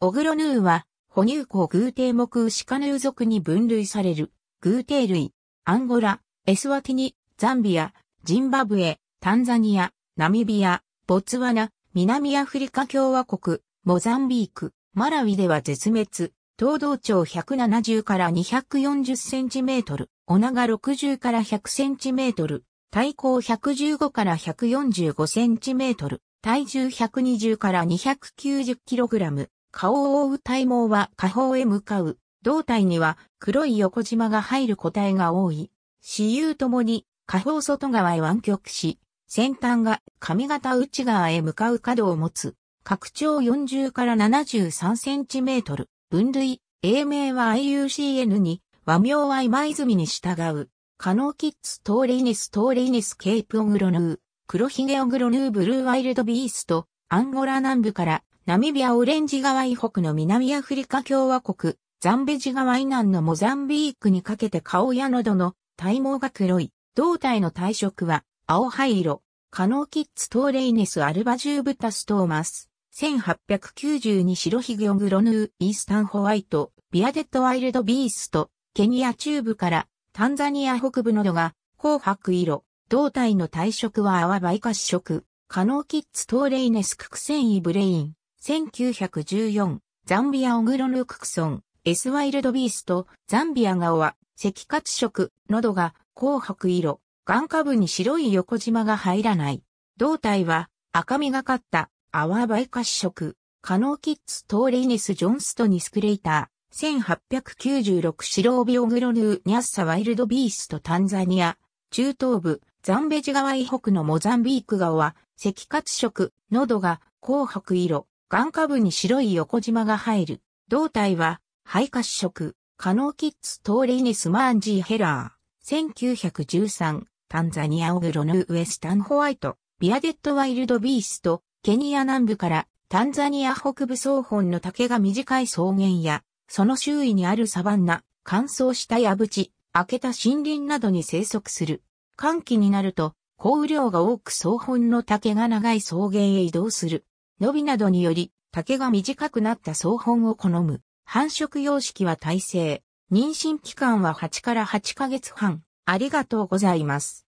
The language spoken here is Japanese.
オグロヌーは、哺乳綱偶蹄目シカヌー属に分類される、偶イ類、アンゴラ、エスワティニ、ザンビア、ジンバブエ、タンザニア、ナミビア、ボツワナ、南アフリカ共和国、モザンビーク、マラウィでは絶滅、東道長170から240センチメートル、おガ60から100センチメートル、体高115から145センチメートル、体重120から290キログラム、顔を覆う体毛は下方へ向かう。胴体には黒い横縞が入る個体が多い。私有ともに下方外側へ湾曲し、先端が髪型内側へ向かう角を持つ。拡張40から73センチメートル。分類、英名は IUCN に、和名は今泉に従う。カノーキッズトーリーニストーリーニスケープオグロヌー。黒ひげオグロヌーブルーワイルドビースト。アンゴラ南部からナミビアオレンジ川以北の南アフリカ共和国、ザンベジ川以南のモザンビークにかけて顔や喉の体毛が黒い、胴体の体色は青灰色、カノーキッツトーレイネスアルバジューブタストーマス、1892白ひげングロヌーイースタンホワイト、ビアデッドワイルドビースト、ケニア中部からタンザニア北部のどが紅白色、胴体の体色は淡バイカ色、カノーキッツトーレイネスククセンイブレイン。1914、ザンビアオグロルククソン、S ワイルドビースト、ザンビア顔は、赤褐色、喉が、紅白色、眼下部に白い横縞が入らない。胴体は、赤みがかった、泡バイ褐色、カノーキッズトーレイネス・ジョンストニスクレイター、1896白帯オグロヌーニャッサワイルドビーストタンザニア、中東部、ザンベジ川以北のモザンビーク顔は、赤褐色、喉が、紅白色、眼下部に白い横縞が入る。胴体は、肺褐色、カノーキッズト通りニスマンジーヘラー。1913、タンザニアオグロヌウエスタンホワイト、ビアデッドワイルドビースト、ケニア南部からタンザニア北部総本の竹が短い草原や、その周囲にあるサバンナ、乾燥したブチ、明けた森林などに生息する。寒気になると、降雨量が多く草本の竹が長い草原へ移動する。伸びなどにより竹が短くなった草本を好む。繁殖様式は耐性。妊娠期間は8から8ヶ月半。ありがとうございます。